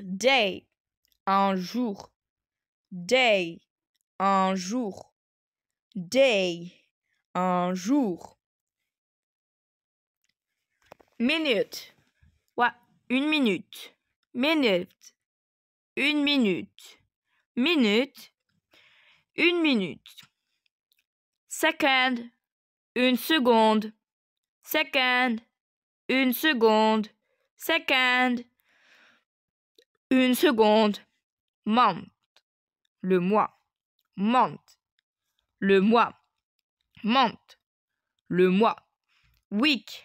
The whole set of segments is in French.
Day, un jour. Day, un jour. Day, un jour. Minute. une minute. Minute. Une minute. Minute. Une minute. Second. Une seconde. Second. Une seconde. Second. Une seconde. Month. Le mois. Month. Le mois. Month. Le mois. Week.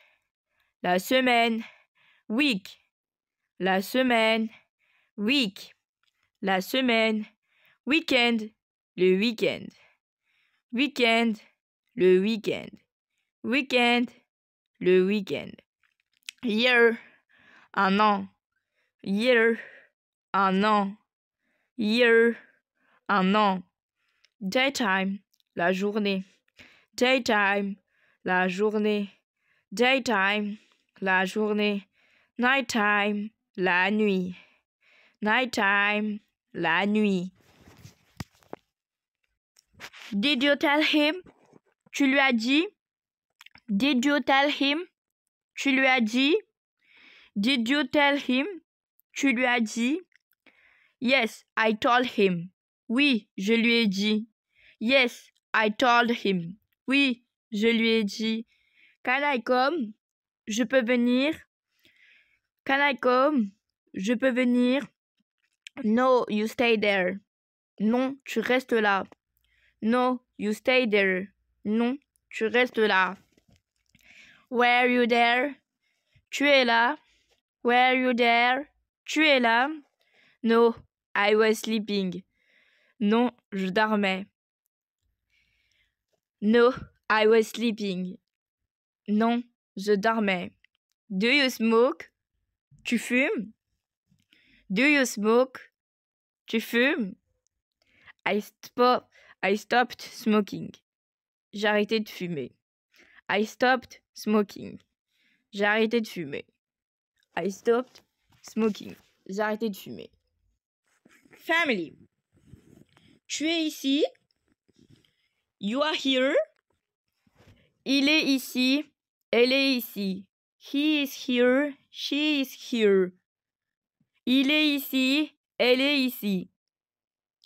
La semaine. Week. La semaine. Week. La semaine. Weekend. Le weekend, Weekend. Le weekend, Weekend. Le weekend. Year. Un an. Year un ah an. Year, un ah an. Daytime, la journée. Daytime, la journée. Daytime, la journée. Nighttime, la nuit. Nighttime, la nuit. Did you tell him? Tu lui as dit? Did you tell him? Tu lui as dit? Did you tell him? Tu lui as dit? Yes, I told him. Oui, je lui ai dit. Yes, I told him. Oui, je lui ai dit. Can I come? Je peux venir. Can I come? Je peux venir. No, you stay there. Non, tu restes là. No, you stay there. Non, tu restes là. are you there? Tu es là. are you there? Tu es là. No, I was sleeping. Non, je dormais. No, I was sleeping. Non, je dormais. Do you smoke? Tu fumes? Do you smoke? Tu fumes? I, stop, I stopped smoking. J'ai arrêté de fumer. I stopped smoking. J'ai arrêté de fumer. I stopped smoking. J'ai arrêté de fumer. family. Tu es ici. You are here. Il est ici. Elle est ici. He is here. She is here. Il est ici. Elle est ici.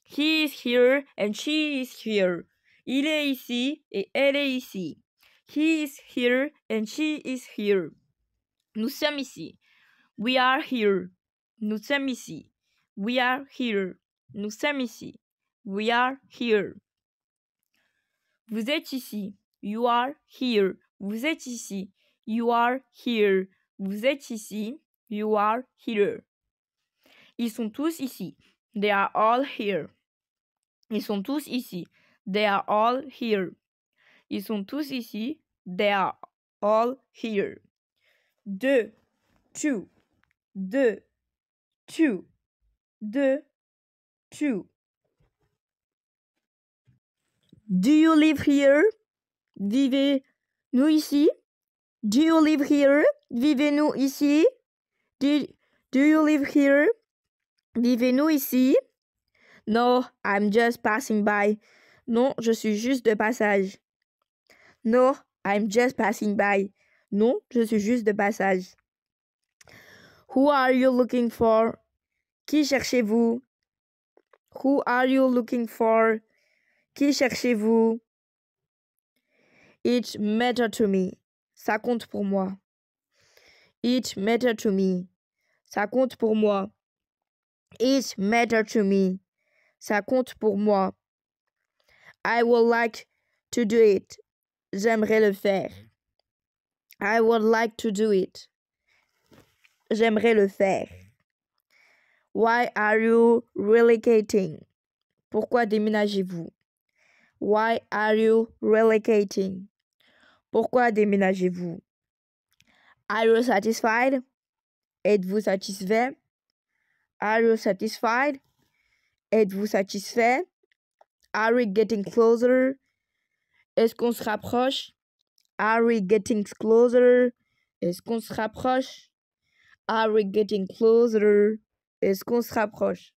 He is here and she is here. Il est ici et elle est ici. He is here and she is here. Nous sommes ici. We are here. Nous sommes ici. We are here. Nous sommes ici. We are here. Vous êtes ici. You are here. Vous êtes ici. You are here. Vous êtes ici. You are here. Ils sont tous ici. They are all here. Ils sont tous ici. They are all here. Ils sont tous ici. They are all here. Deux, two, deux, two. De, two. Do you live here? Vivez-nous ici? Do you live here? Vivez-nous ici? Do, do you live here? Vivez-nous ici? No, I'm just passing by. Non, je suis juste de passage. No, I'm just passing by. Non, je suis juste de passage. Who are you looking for? Qui cherchez-vous? Who are you looking for? Qui cherchez-vous? It matter to me. Ça compte pour moi. It matter to me. Ça compte pour moi. It matter to me. Ça compte pour moi. I would like to do it. J'aimerais le faire. I would like to do it. J'aimerais le faire. Why are you relocating? Pourquoi déménagez-vous? Why are you relocating? Pourquoi déménagez-vous? Are you satisfied? Êtes-vous satisfait? Are you satisfied? Êtes-vous satisfait? Are we getting closer? Est-ce qu'on se rapproche? Are we getting closer? Est-ce qu'on se rapproche? Are we getting closer? Est-ce qu'on se rapproche